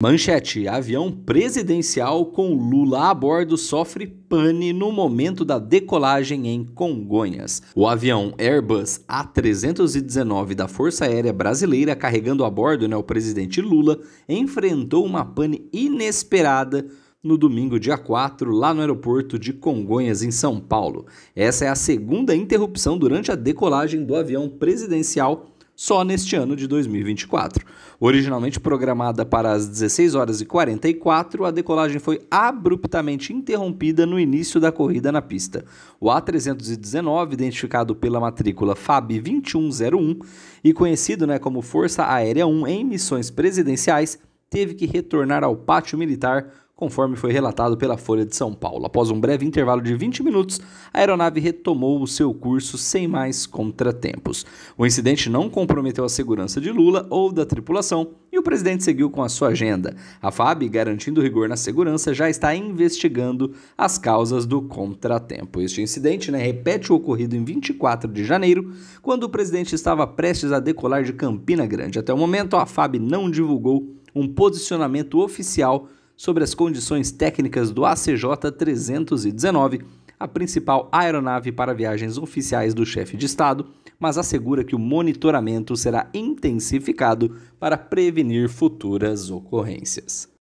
Manchete: Avião presidencial com Lula a bordo sofre pane no momento da decolagem em Congonhas. O avião Airbus A319 da Força Aérea Brasileira, carregando a bordo né, o presidente Lula, enfrentou uma pane inesperada no domingo, dia 4, lá no aeroporto de Congonhas, em São Paulo. Essa é a segunda interrupção durante a decolagem do avião presidencial só neste ano de 2024. Originalmente programada para as 16 horas e 44, a decolagem foi abruptamente interrompida no início da corrida na pista. O A319, identificado pela matrícula FAB 2101 e conhecido né, como Força Aérea 1 em missões presidenciais, teve que retornar ao pátio militar conforme foi relatado pela Folha de São Paulo. Após um breve intervalo de 20 minutos, a aeronave retomou o seu curso sem mais contratempos. O incidente não comprometeu a segurança de Lula ou da tripulação e o presidente seguiu com a sua agenda. A FAB, garantindo rigor na segurança, já está investigando as causas do contratempo. Este incidente né, repete o ocorrido em 24 de janeiro, quando o presidente estava prestes a decolar de Campina Grande. Até o momento, a FAB não divulgou um posicionamento oficial sobre as condições técnicas do ACJ-319, a principal aeronave para viagens oficiais do chefe de Estado, mas assegura que o monitoramento será intensificado para prevenir futuras ocorrências.